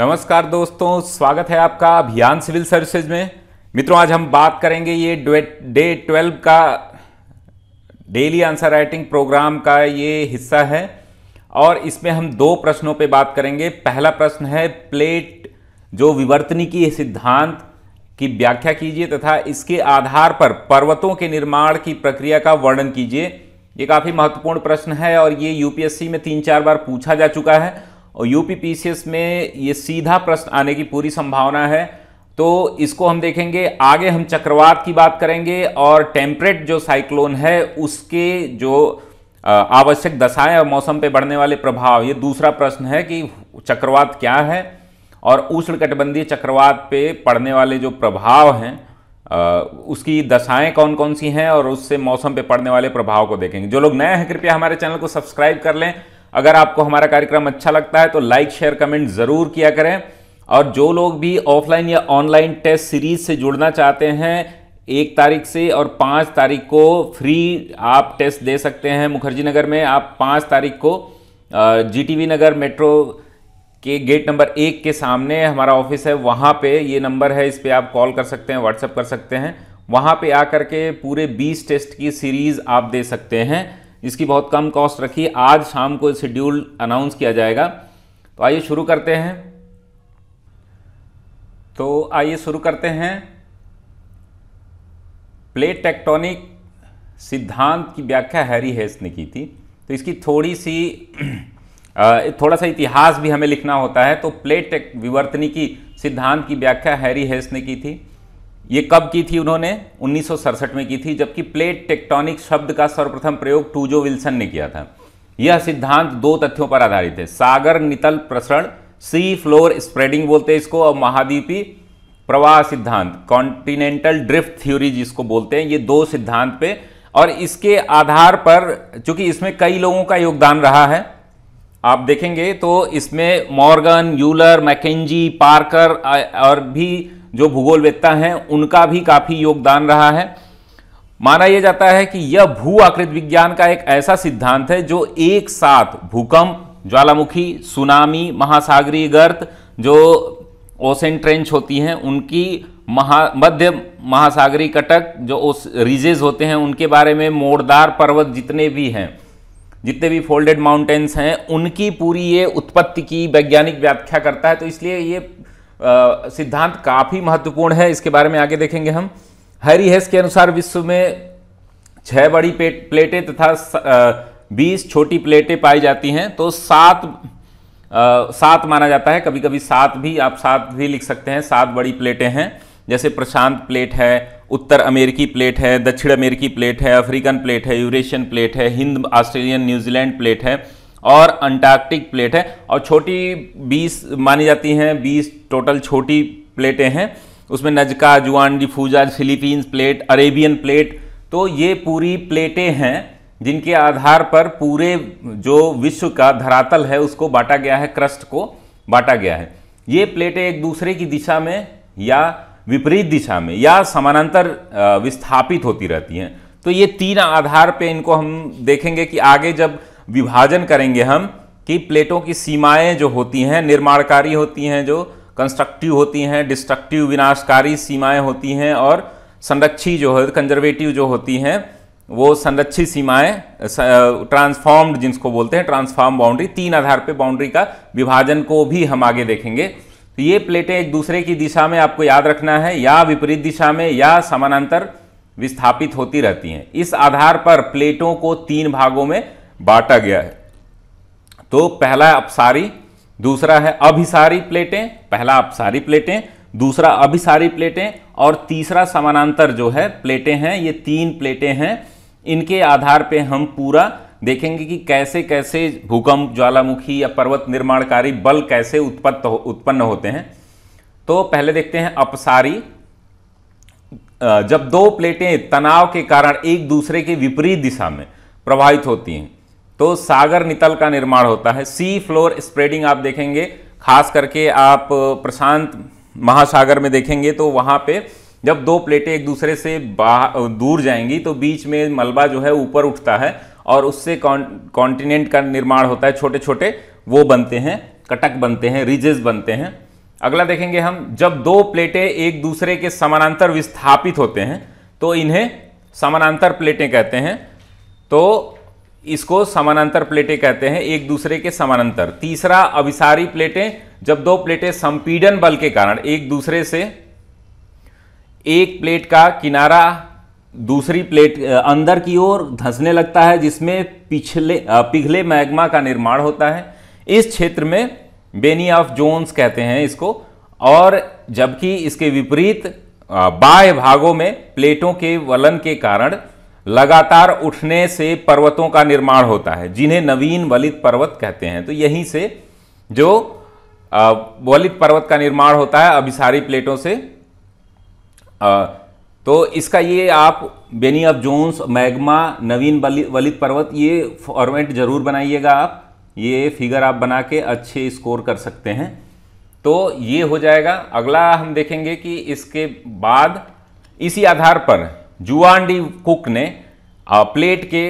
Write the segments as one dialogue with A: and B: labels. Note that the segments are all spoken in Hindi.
A: नमस्कार दोस्तों स्वागत है आपका अभियान सिविल सर्विसेज में मित्रों आज हम बात करेंगे ये डे ट्वेल्व का डेली आंसर राइटिंग प्रोग्राम का ये हिस्सा है और इसमें हम दो प्रश्नों पे बात करेंगे पहला प्रश्न है प्लेट जो विवर्तनी की सिद्धांत की व्याख्या कीजिए तथा इसके आधार पर पर्वतों के निर्माण की प्रक्रिया का वर्णन कीजिए ये काफ़ी महत्वपूर्ण प्रश्न है और ये यूपीएससी में तीन चार बार पूछा जा चुका है और यूपीपीसीएस में ये सीधा प्रश्न आने की पूरी संभावना है तो इसको हम देखेंगे आगे हम चक्रवात की बात करेंगे और टेम्परेट जो साइक्लोन है उसके जो आवश्यक दशाएं और मौसम पे बढ़ने वाले प्रभाव ये दूसरा प्रश्न है कि चक्रवात क्या है और उष्णकटिबंधीय चक्रवात पे पड़ने वाले जो प्रभाव हैं उसकी दशाएं कौन कौन सी हैं और उससे मौसम पे पड़ने वाले प्रभाव को देखेंगे जो लोग नए हैं कृपया हमारे चैनल को सब्सक्राइब कर लें अगर आपको हमारा कार्यक्रम अच्छा लगता है तो लाइक शेयर कमेंट जरूर किया करें और जो लोग भी ऑफलाइन या ऑनलाइन टेस्ट सीरीज से जुड़ना चाहते हैं एक तारीख से और पाँच तारीख को फ्री आप टेस्ट दे सकते हैं मुखर्जी नगर में आप पाँच तारीख को जीटीवी नगर मेट्रो के गेट नंबर एक के सामने हमारा ऑफिस है वहाँ पे ये नंबर है इस पर आप कॉल कर सकते हैं व्हाट्सअप कर सकते हैं वहाँ पे आकर के पूरे 20 टेस्ट की सीरीज़ आप दे सकते हैं इसकी बहुत कम कॉस्ट रखी आज शाम को शेड्यूल अनाउंस किया जाएगा तो आइए शुरू करते हैं तो आइए शुरू करते हैं प्लेट टेक्टोनिक सिद्धांत की व्याख्या हैरी हेस ने की थी तो इसकी थोड़ी सी थोड़ा सा इतिहास भी हमें लिखना होता है तो प्लेट विवर्तनी की सिद्धांत की व्याख्या हैरी हेस ने की थी ये कब की थी उन्होंने उन्नीस में की थी जबकि प्लेट टेक्टोनिक शब्द का सर्वप्रथम प्रयोग टूजो विल्सन ने किया था यह सिद्धांत दो तथ्यों पर आधारित है सागर नितल प्रसरण सी फ्लोर स्प्रेडिंग बोलते हैं इसको और महाद्वीपी प्रवाह सिद्धांत कॉन्टिनेंटल ड्रिफ्ट थ्योरी जिसको बोलते हैं ये दो सिद्धांत पे और इसके आधार पर चूंकि इसमें कई लोगों का योगदान रहा है आप देखेंगे तो इसमें मॉर्गन यूलर मैकेजी पार्कर और भी जो भूगोलवेत्ता हैं उनका भी काफ़ी योगदान रहा है माना यह जाता है कि यह भू आकृत विज्ञान का एक ऐसा सिद्धांत है जो एक साथ भूकंप ज्वालामुखी सुनामी महासागरीय गर्त जो ओसेन ट्रेंच होती हैं उनकी महा मध्य महासागरी कटक जो ओस रिजेज होते हैं उनके बारे में मोड़दार पर्वत जितने भी हैं जितने भी फोल्डेड माउंटेन्स हैं उनकी पूरी ये उत्पत्ति की वैज्ञानिक व्याख्या करता है तो इसलिए ये सिद्धांत काफ़ी महत्वपूर्ण है इसके बारे में आगे देखेंगे हम हैरी हेस के अनुसार विश्व में छः बड़ी प्लेटें तथा बीस छोटी प्लेटें पाई जाती हैं तो सात सात माना जाता है कभी कभी सात भी आप सात भी लिख सकते हैं सात बड़ी प्लेटें हैं जैसे प्रशांत प्लेट है उत्तर अमेरिकी प्लेट है दक्षिण अमेरिकी प्लेट है अफ्रीकन प्लेट है यूरेशियन प्लेट है हिंद ऑस्ट्रेलियन न्यूजीलैंड प्लेट है और अंटार्कटिक प्लेट है और छोटी 20 मानी जाती हैं 20 टोटल छोटी प्लेटें हैं उसमें Nazca Juan de Fuca Philippines plate Arabian plate तो ये पूरी प्लेटें हैं जिनके आधार पर पूरे जो विश्व का धरातल है उसको बांटा गया है क्रस्ट को बांटा गया है ये प्लेटें एक दूसरे की दिशा में या विपरीत दिशा में या समानांतर विस्थापित होती रहती हैं तो ये तीन आधार पे इनको हम देखेंगे कि आगे जब विभाजन करेंगे हम कि प्लेटों की सीमाएं जो होती हैं निर्माणकारी होती हैं जो कंस्ट्रक्टिव होती हैं डिस्ट्रक्टिव विनाशकारी सीमाएं होती हैं और संरक्षी जो है कंजर्वेटिव जो होती हैं वो संरक्षित सीमाएं ट्रांसफॉर्म्ड जिसको बोलते हैं ट्रांसफॉर्म बाउंड्री तीन आधार पे बाउंड्री का विभाजन को भी हम आगे देखेंगे तो ये प्लेटें एक दूसरे की दिशा में आपको याद रखना है या विपरीत दिशा में या समानांतर विस्थापित होती रहती हैं इस आधार पर प्लेटों को तीन भागों में बांटा गया है तो पहला अपसारी दूसरा है अभिसारी प्लेटें पहला अपसारी प्लेटें दूसरा अभिसारी प्लेटें और तीसरा समानांतर जो है प्लेटें हैं ये तीन प्लेटें हैं इनके आधार पे हम पूरा देखेंगे कि कैसे कैसे भूकंप ज्वालामुखी या पर्वत निर्माणकारी बल कैसे उत्पत्त हो, उत्पन्न होते हैं तो पहले देखते हैं अपसारी जब दो प्लेटें तनाव के कारण एक दूसरे के विपरीत दिशा में प्रभावित होती हैं तो सागर नितल का निर्माण होता है सी फ्लोर स्प्रेडिंग आप देखेंगे खास करके आप प्रशांत महासागर में देखेंगे तो वहाँ पे जब दो प्लेटें एक दूसरे से दूर जाएंगी तो बीच में मलबा जो है ऊपर उठता है और उससे कॉन्टिनेंट का निर्माण होता है छोटे छोटे वो बनते हैं कटक बनते हैं रिजेस बनते हैं अगला देखेंगे हम जब दो प्लेटें एक दूसरे के समानांतर विस्थापित होते हैं तो इन्हें समानांतर प्लेटें कहते हैं तो इसको समानांतर प्लेटें कहते हैं एक दूसरे के समानांतर तीसरा अभिसारी प्लेटें जब दो प्लेटें संपीडन बल के कारण एक दूसरे से एक प्लेट का किनारा दूसरी प्लेट अंदर की ओर धंसने लगता है जिसमें पिछले पिघले मैग्मा का निर्माण होता है इस क्षेत्र में बेनी ऑफ जोन्स कहते हैं इसको और जबकि इसके विपरीत बाह्य भागों में प्लेटों के वलन के कारण लगातार उठने से पर्वतों का निर्माण होता है जिन्हें नवीन वलित पर्वत कहते हैं तो यहीं से जो वलित पर्वत का निर्माण होता है अभिसारी प्लेटों से आ, तो इसका ये आप बेनी ऑफ जोन्स मैग्मा नवीन वलित पर्वत ये फॉर्मेट ज़रूर बनाइएगा आप ये फिगर आप बना के अच्छे स्कोर कर सकते हैं तो ये हो जाएगा अगला हम देखेंगे कि इसके बाद इसी आधार पर जुआंडी कुक ने प्लेट के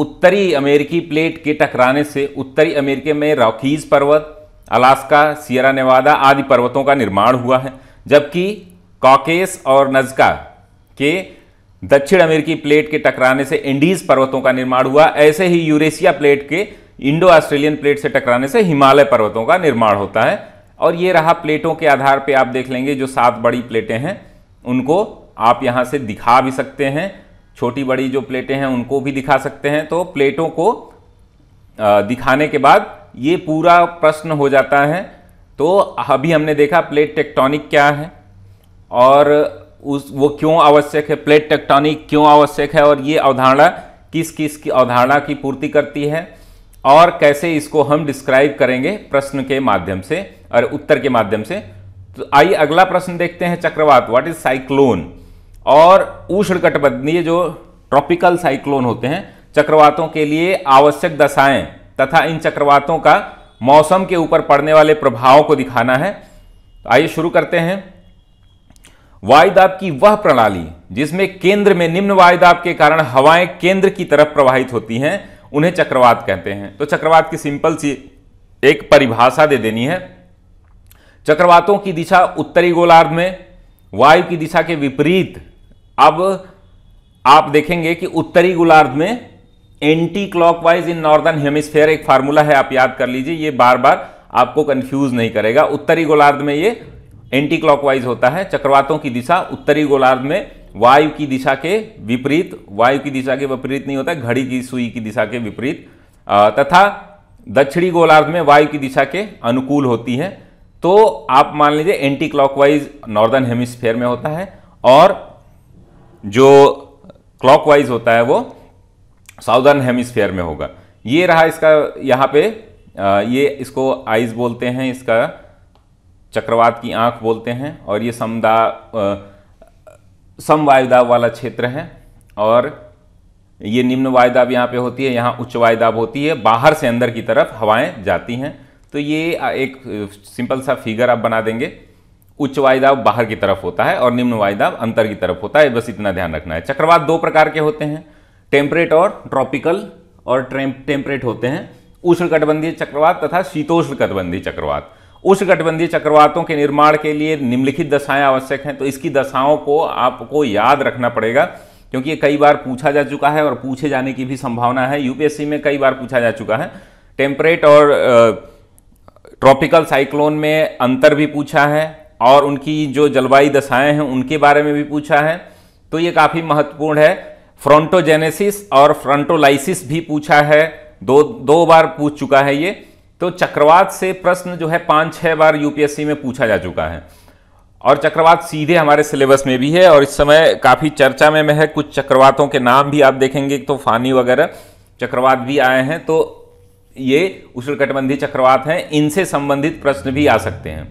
A: उत्तरी अमेरिकी प्लेट के टकराने से उत्तरी अमेरिके में रॉकीज पर्वत अलास्का सियरा नेवादा आदि पर्वतों का निर्माण हुआ है जबकि कॉकेस और नजका कि दक्षिण अमेरिकी प्लेट के टकराने से इंडीज पर्वतों का निर्माण हुआ ऐसे ही यूरेशिया प्लेट के इंडो ऑस्ट्रेलियन प्लेट से टकराने से हिमालय पर्वतों का निर्माण होता है और ये रहा प्लेटों के आधार पर आप देख लेंगे जो सात बड़ी प्लेटें हैं उनको आप यहाँ से दिखा भी सकते हैं छोटी बड़ी जो प्लेटें हैं उनको भी दिखा सकते हैं तो प्लेटों को दिखाने के बाद ये पूरा प्रश्न हो जाता है तो अभी हमने देखा प्लेट टेक्टोनिक क्या है और उस वो क्यों आवश्यक है प्लेट टेक्टोनिक क्यों आवश्यक है और ये अवधारणा किस किस की अवधारणा की पूर्ति करती है और कैसे इसको हम डिस्क्राइब करेंगे प्रश्न के माध्यम से और उत्तर के माध्यम से तो आइए अगला प्रश्न देखते हैं चक्रवात व्हाट इज साइक्लोन और उष्णकटबंधीय जो ट्रॉपिकल साइक्लोन होते हैं चक्रवातों के लिए आवश्यक दशाएं तथा इन चक्रवातों का मौसम के ऊपर पड़ने वाले प्रभाव को दिखाना है तो आइए शुरू करते हैं वायुदाब की वह प्रणाली जिसमें केंद्र में निम्न वायुदाब के कारण हवाएं केंद्र की तरफ प्रवाहित होती हैं उन्हें चक्रवात कहते हैं तो चक्रवात की सिंपल सी एक परिभाषा दे देनी है चक्रवातों की दिशा उत्तरी गोलार्ध में वायु की दिशा के विपरीत अब आप देखेंगे कि उत्तरी गोलार्ध में anticlockwise in northern hemisphere एक फार्मूला है आप याद कर लीजिए ये बार बार आपको कंफ्यूज नहीं करेगा उत्तरी गोलार्ध में ये एंटी क्लॉकवाइज होता है चक्रवातों की दिशा उत्तरी गोलार्ध में वायु की दिशा के विपरीत वायु की दिशा के विपरीत नहीं होता घड़ी की सुई की दिशा के विपरीत तथा दक्षिणी गोलार्ध में वायु की दिशा के अनुकूल होती है तो आप मान लीजिए एंटी क्लॉकवाइज नॉर्दर्न हेमिस्फेयर में होता है और जो क्लॉकवाइज होता है वो साउदर्न हेमिस्फेयर में होगा ये रहा इसका यहाँ पे ये इसको आइज बोलते हैं इसका चक्रवात की आंख बोलते हैं और ये समदा समवायुदाब वाला क्षेत्र है और ये निम्न वायुदाब यहाँ पे होती है यहाँ उच्च वायुदाब होती है बाहर से अंदर की तरफ हवाएं जाती हैं तो ये एक सिंपल सा फिगर आप बना देंगे उच्च वायुदाब बाहर की तरफ होता है और निम्न वायुदाब अंतर की तरफ होता है बस इतना ध्यान रखना है चक्रवात दो प्रकार के होते हैं टेम्परेट और ट्रॉपिकल और टेम्परेट होते हैं उष्णकटिबंधीय चक्रवात तथा शीतोष्ण कटिबंधीय चक्रवात उस गठबंधी चक्रवातों के निर्माण के लिए निम्नलिखित दशाएं आवश्यक हैं तो इसकी दशाओं को आपको याद रखना पड़ेगा क्योंकि ये कई बार पूछा जा चुका है और पूछे जाने की भी संभावना है यूपीएससी में कई बार पूछा जा चुका है टेम्परेट और ट्रॉपिकल साइक्लोन में अंतर भी पूछा है और उनकी जो जलवायु दशाएं हैं उनके बारे में भी पूछा है तो ये काफ़ी महत्वपूर्ण है फ्रंटोजेनेसिस और फ्रंटोलाइसिस भी पूछा है दो दो बार पूछ चुका है ये तो चक्रवात से प्रश्न जो है पाँच छः बार यूपीएससी में पूछा जा चुका है और चक्रवात सीधे हमारे सिलेबस में भी है और इस समय काफ़ी चर्चा में, है कुछ चक्रवातों के नाम भी आप देखेंगे तो फानी वगैरह चक्रवात भी आए हैं तो ये उष्णकटिबंधीय चक्रवात हैं इनसे संबंधित प्रश्न भी आ सकते हैं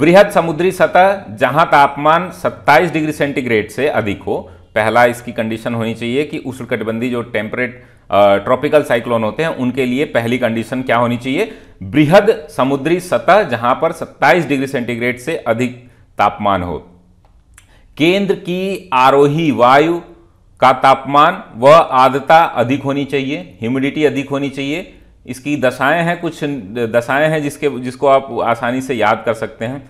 A: वृहद समुद्री सतह जहां तापमान 27 डिग्री सेंटीग्रेड से अधिक हो पहला इसकी कंडीशन होनी चाहिए कि उष्णकटिबंधीय जो टेम्परेट ट्रॉपिकल साइक्लोन होते हैं उनके लिए पहली कंडीशन क्या होनी चाहिए बृहद समुद्री सतह जहां पर 27 डिग्री सेंटीग्रेड से अधिक तापमान हो केंद्र की आरोही वायु का तापमान व आर्द्रता अधिक होनी चाहिए ह्यूमिडिटी अधिक होनी चाहिए इसकी दशाएं हैं कुछ दशाएं हैं जिसके जिसको आप आसानी से याद कर सकते हैं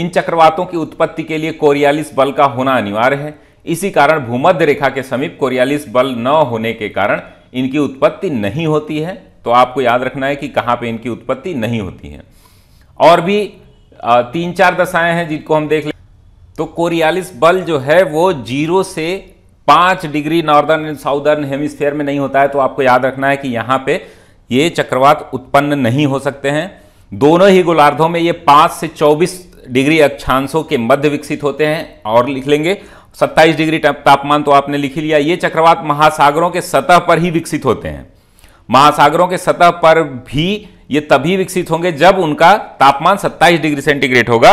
A: इन चक्रवातों की उत्पत्ति के लिए कोरियालिस बल का होना अनिवार्य है इसी कारण भूमध्य रेखा के समीप कोरियालिस बल न होने के कारण इनकी उत्पत्ति नहीं होती है तो आपको याद रखना है कि कहाँ पे इनकी उत्पत्ति नहीं होती है और भी तीन चार दशाएं हैं जिनको हम देख लें तो कोरियालिस बल जो है वो जीरो से पाँच degree northern and southern hemisphere में नहीं होता है तो आपको याद रखना है कि यहाँ पे ये चक्रवात उत्पन्न नहीं हो सकते हैं दोनों ही गोलार्धों में ये पाँच से चौबीस डिग्री अक्षांशों के मध्य विकसित होते हैं और लिख लेंगे 27 डिग्री तापमान तो आपने लिख लिया ये चक्रवात महासागरों के सतह पर ही विकसित होते हैं महासागरों के सतह पर भी ये तभी विकसित होंगे जब उनका तापमान 27 डिग्री सेंटीग्रेड होगा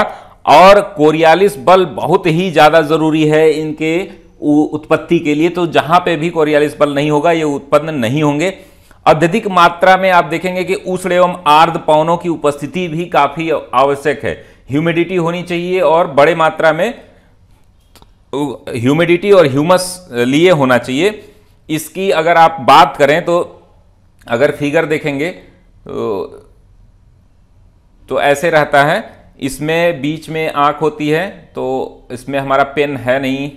A: और कोरियालिस बल बहुत ही ज़्यादा ज़रूरी है इनके उत्पत्ति के लिए तो जहाँ पे भी कोरियालिस बल नहीं होगा ये उत्पन्न नहीं होंगे अत्यधिक मात्रा में आप देखेंगे कि उष्ण एवं आर्द्र पवनों की उपस्थिति भी काफ़ी आवश्यक है ह्यूमिडिटी होनी चाहिए और बड़े मात्रा में ह्यूमिडिटी और ह्यूमस लिए होना चाहिए इसकी अगर आप बात करें तो अगर फिगर देखेंगे तो, तो ऐसे रहता है इसमें बीच में आँख होती है तो इसमें हमारा पेन है नहीं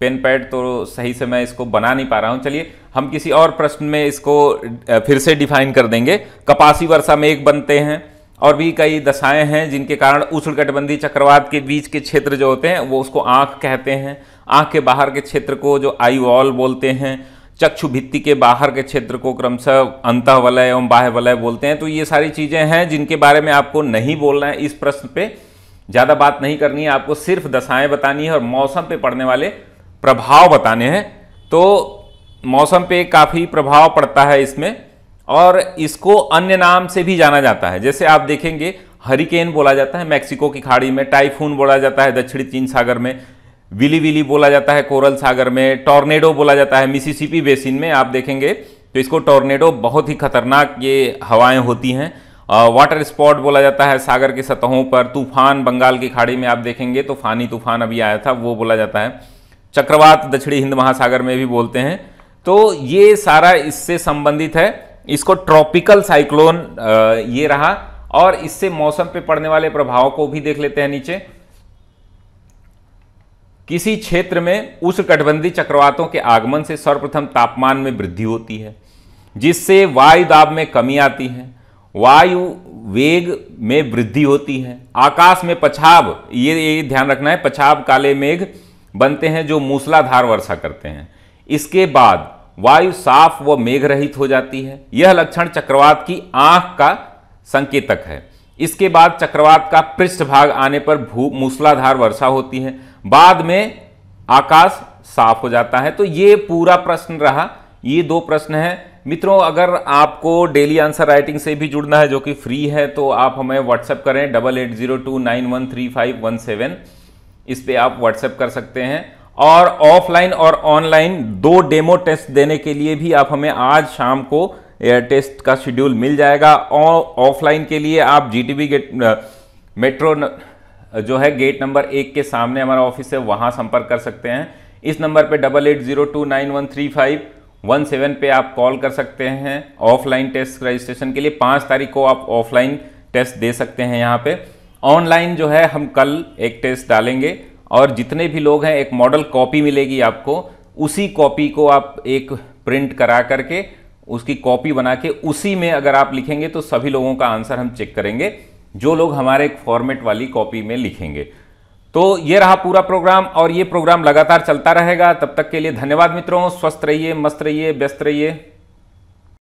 A: पेन पैड तो सही से मैं इसको बना नहीं पा रहा हूँ चलिए हम किसी और प्रश्न में इसको फिर से डिफाइन कर देंगे कपासी वर्षा में एक बनते हैं और भी कई दशाएं हैं जिनके कारण उष्णकटिबंधीय चक्रवात के बीच के क्षेत्र जो होते हैं वो उसको आँख कहते हैं आँख के बाहर के क्षेत्र को जो आई वॉल बोलते हैं चक्षु भित्ति के बाहर के क्षेत्र को क्रमशः अंत वलय एवं बाह्य वलय बोलते हैं तो ये सारी चीज़ें हैं जिनके बारे में आपको नहीं बोलना है इस प्रश्न पे ज़्यादा बात नहीं करनी है आपको सिर्फ दशाएं बतानी है और मौसम पे पड़ने वाले प्रभाव बताने हैं तो मौसम पे काफ़ी प्रभाव पड़ता है इसमें और इसको अन्य नाम से भी जाना जाता है जैसे आप देखेंगे हरिकेन बोला जाता है मैक्सिको की खाड़ी में टाइफून बोला जाता है दक्षिणी चीन सागर में विली विली बोला जाता है कोरल सागर में टॉर्नेडो बोला जाता है मिसिसिपी बेसिन में आप देखेंगे तो इसको टॉर्नेडो बहुत ही खतरनाक ये हवाएं होती हैं वाटर स्पॉट बोला जाता है सागर की सतहों पर तूफान बंगाल की खाड़ी में आप देखेंगे तो फानी तूफान अभी आया था वो बोला जाता है चक्रवात दक्षिणी हिंद महासागर में भी बोलते हैं तो ये सारा इससे संबंधित है इसको ट्रॉपिकल साइक्लोन ये रहा और इससे मौसम पे पड़ने वाले प्रभाव को भी देख लेते हैं नीचे किसी क्षेत्र में उस कटबंधी चक्रवातों के आगमन से सर्वप्रथम तापमान में वृद्धि होती है जिससे वायु दाब में कमी आती है वायु वेग में वृद्धि होती है आकाश में पछाब ये ये ध्यान रखना है पछाब काले मेघ बनते हैं जो मूसलाधार वर्षा करते हैं इसके बाद वायु साफ व मेघ रहित हो जाती है यह लक्षण चक्रवात की आंख का संकेतक है इसके बाद चक्रवात का पृष्ठभाग आने पर भू मूसलाधार वर्षा होती है बाद में आकाश साफ हो जाता है तो ये पूरा प्रश्न रहा ये दो प्रश्न हैं मित्रों अगर आपको डेली आंसर राइटिंग से भी जुड़ना है जो कि फ्री है तो आप हमें व्हाट्सएप करें double eight zero two nine one three five one seven इस पर आप व्हाट्सएप कर सकते हैं और ऑफलाइन और ऑनलाइन दो डेमो टेस्ट देने के लिए भी आप हमें आज शाम को टेस्ट का शेड्यूल मिल जाएगा और ऑफलाइन के लिए आप जीटीबी गेट मेट्रो न, जो है गेट नंबर एक के सामने हमारा ऑफिस है वहाँ संपर्क कर सकते हैं इस नंबर पे double eight zero two nine one three five one seven पे आप कॉल कर सकते हैं ऑफलाइन टेस्ट रजिस्ट्रेशन के लिए पाँच तारीख को आप ऑफलाइन टेस्ट दे सकते हैं यहाँ पे ऑनलाइन जो है हम कल एक टेस्ट डालेंगे और जितने भी लोग हैं एक मॉडल कॉपी मिलेगी आपको उसी कॉपी को आप एक प्रिंट करा करके उसकी कॉपी बना के उसी में अगर आप लिखेंगे तो सभी लोगों का आंसर हम चेक करेंगे जो लोग हमारे एक फॉर्मेट वाली कॉपी में लिखेंगे तो ये रहा पूरा प्रोग्राम और ये प्रोग्राम लगातार चलता रहेगा तब तक के लिए धन्यवाद मित्रों स्वस्थ रहिए मस्त रहिए व्यस्त रहिए